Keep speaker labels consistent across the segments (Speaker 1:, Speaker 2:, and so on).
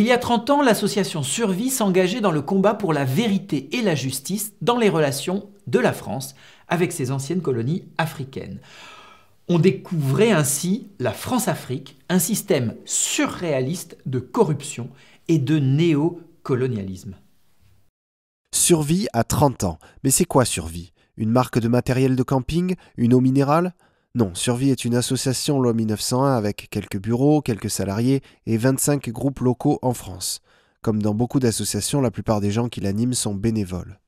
Speaker 1: Il y a 30 ans, l'association Survie s'engageait dans le combat pour la vérité et la justice dans les relations de la France avec ses anciennes colonies africaines. On découvrait ainsi la France-Afrique, un système surréaliste de corruption et de néocolonialisme.
Speaker 2: Survie à 30 ans. Mais c'est quoi Survie Une marque de matériel de camping Une eau minérale non, Survie est une association loi 1901 avec quelques bureaux, quelques salariés et 25 groupes locaux en France. Comme dans beaucoup d'associations, la plupart des gens qui l'animent sont bénévoles.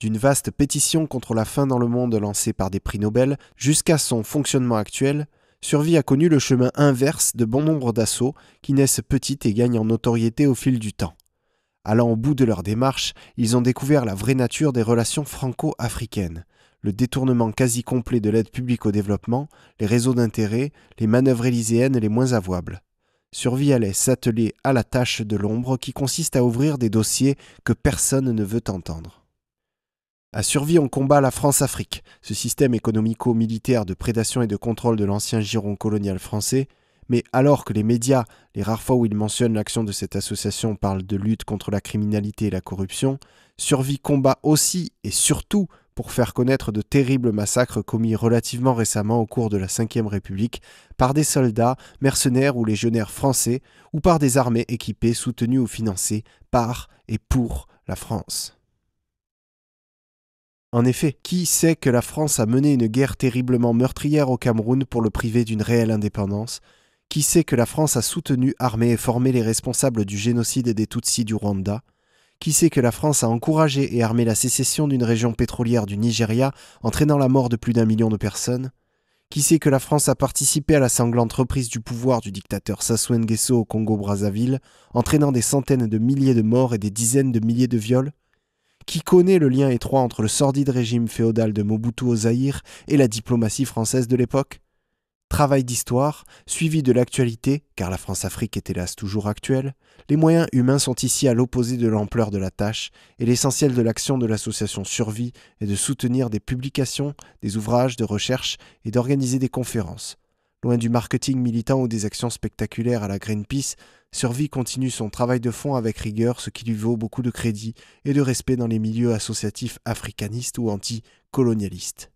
Speaker 2: D'une vaste pétition contre la faim dans le monde lancée par des prix Nobel jusqu'à son fonctionnement actuel, Survie a connu le chemin inverse de bon nombre d'assauts qui naissent petites et gagnent en notoriété au fil du temps. Allant au bout de leur démarche, ils ont découvert la vraie nature des relations franco-africaines le détournement quasi complet de l'aide publique au développement, les réseaux d'intérêt, les manœuvres élyséennes les moins avouables. Survie allait s'atteler à la tâche de l'ombre qui consiste à ouvrir des dossiers que personne ne veut entendre. À Survie, on combat la France-Afrique, ce système économico-militaire de prédation et de contrôle de l'ancien giron colonial français, mais alors que les médias, les rares fois où ils mentionnent l'action de cette association, parlent de lutte contre la criminalité et la corruption, Survie combat aussi et surtout pour faire connaître de terribles massacres commis relativement récemment au cours de la Ve République par des soldats, mercenaires ou légionnaires français ou par des armées équipées soutenues ou financées par et pour la France. En effet, qui sait que la France a mené une guerre terriblement meurtrière au Cameroun pour le priver d'une réelle indépendance Qui sait que la France a soutenu, armé et formé les responsables du génocide des Tutsis du Rwanda qui sait que la France a encouragé et armé la sécession d'une région pétrolière du Nigeria, entraînant la mort de plus d'un million de personnes Qui sait que la France a participé à la sanglante reprise du pouvoir du dictateur Sassou Nguesso au Congo-Brazzaville, entraînant des centaines de milliers de morts et des dizaines de milliers de viols qui connaît le lien étroit entre le sordide régime féodal de Mobutu au Zaïre et la diplomatie française de l'époque Travail d'histoire, suivi de l'actualité, car la France-Afrique est hélas toujours actuelle, les moyens humains sont ici à l'opposé de l'ampleur de la tâche, et l'essentiel de l'action de l'association Survie est de soutenir des publications, des ouvrages de recherche et d'organiser des conférences. Loin du marketing militant ou des actions spectaculaires à la Greenpeace, Survie continue son travail de fond avec rigueur, ce qui lui vaut beaucoup de crédit et de respect dans les milieux associatifs africanistes ou anti-colonialistes.